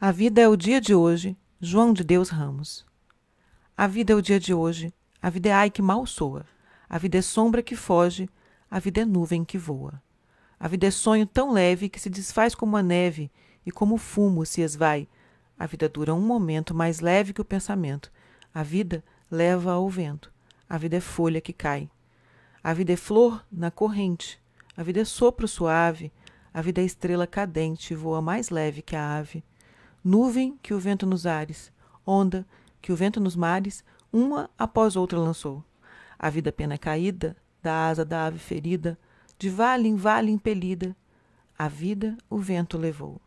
A vida é o dia de hoje, João de Deus Ramos. A vida é o dia de hoje, a vida é ai que mal soa, a vida é sombra que foge, a vida é nuvem que voa. A vida é sonho tão leve que se desfaz como a neve e como o fumo se esvai. A vida dura um momento mais leve que o pensamento. A vida leva ao vento. A vida é folha que cai. A vida é flor na corrente. A vida é sopro suave. A vida é estrela cadente e voa mais leve que a ave nuvem que o vento nos ares, onda que o vento nos mares, uma após outra lançou. A vida pena é caída, da asa da ave ferida, de vale em vale impelida, a vida o vento levou.